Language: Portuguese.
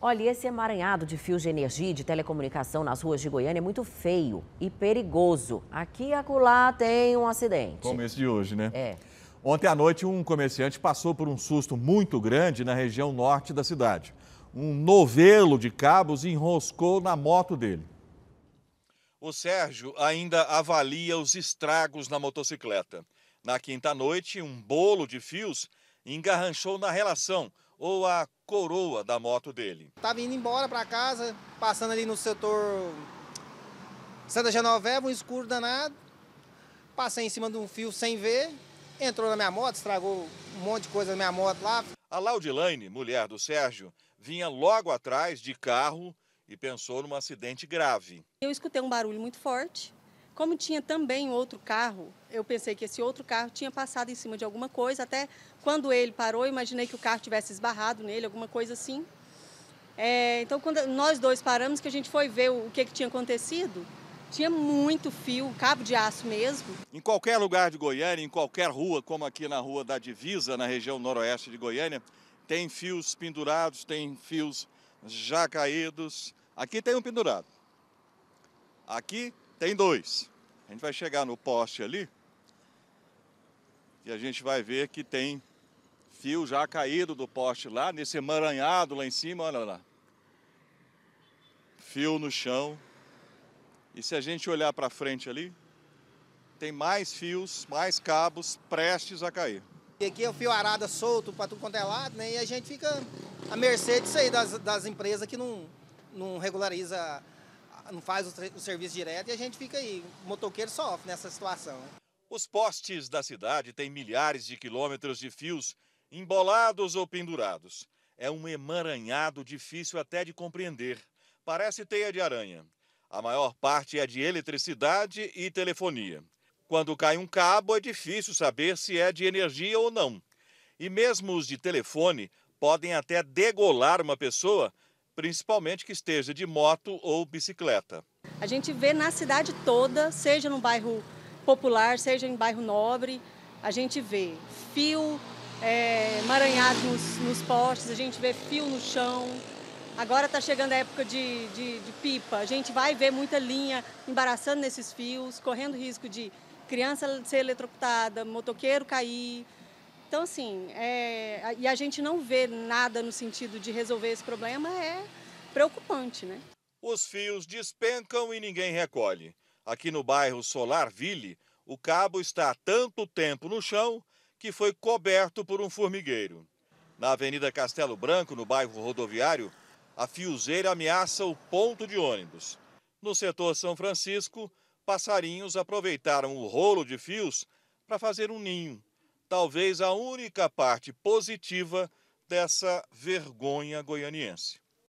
Olha, esse emaranhado de fios de energia e de telecomunicação nas ruas de Goiânia é muito feio e perigoso. Aqui e acolá tem um acidente. Como esse de hoje, né? É. Ontem à noite, um comerciante passou por um susto muito grande na região norte da cidade. Um novelo de cabos enroscou na moto dele. O Sérgio ainda avalia os estragos na motocicleta. Na quinta noite, um bolo de fios engarranchou na relação ou a coroa da moto dele. Estava tá indo embora para casa, passando ali no setor Santa Genoveva, um escuro danado. Passei em cima de um fio sem ver, entrou na minha moto, estragou um monte de coisa na minha moto lá. A Laudilaine, mulher do Sérgio, vinha logo atrás de carro e pensou num acidente grave. Eu escutei um barulho muito forte, como tinha também outro carro, eu pensei que esse outro carro tinha passado em cima de alguma coisa. Até quando ele parou, imaginei que o carro tivesse esbarrado nele, alguma coisa assim. É, então, quando nós dois paramos, que a gente foi ver o que, que tinha acontecido, tinha muito fio, cabo de aço mesmo. Em qualquer lugar de Goiânia, em qualquer rua, como aqui na Rua da Divisa, na região noroeste de Goiânia, tem fios pendurados, tem fios já caídos. Aqui tem um pendurado. Aqui tem dois. A gente vai chegar no poste ali e a gente vai ver que tem fio já caído do poste lá, nesse emaranhado lá em cima, olha lá. Fio no chão. E se a gente olhar para frente ali, tem mais fios, mais cabos prestes a cair. E aqui é o fio arada solto para tudo quanto é lado, né? E a gente fica à mercê disso aí, das, das empresas que não, não regulariza não faz o, o serviço direto e a gente fica aí. O motoqueiro sofre nessa situação. Os postes da cidade têm milhares de quilômetros de fios, embolados ou pendurados. É um emaranhado difícil até de compreender. Parece teia de aranha. A maior parte é de eletricidade e telefonia. Quando cai um cabo, é difícil saber se é de energia ou não. E mesmo os de telefone podem até degolar uma pessoa principalmente que esteja de moto ou bicicleta. A gente vê na cidade toda, seja no bairro popular, seja em bairro nobre, a gente vê fio é, maranhado nos, nos, postes, a gente vê fio no chão. Agora está chegando a época de, de, de pipa, a gente vai ver muita linha embaraçando nesses fios, correndo risco de criança ser eletrocutada, motoqueiro cair, então, assim, é, e a gente não vê nada no sentido de resolver esse problema é preocupante, né? Os fios despencam e ninguém recolhe. Aqui no bairro Solarville, o cabo está há tanto tempo no chão que foi coberto por um formigueiro. Na Avenida Castelo Branco, no bairro Rodoviário, a fiozeira ameaça o ponto de ônibus. No setor São Francisco, passarinhos aproveitaram o rolo de fios para fazer um ninho talvez a única parte positiva dessa vergonha goianiense.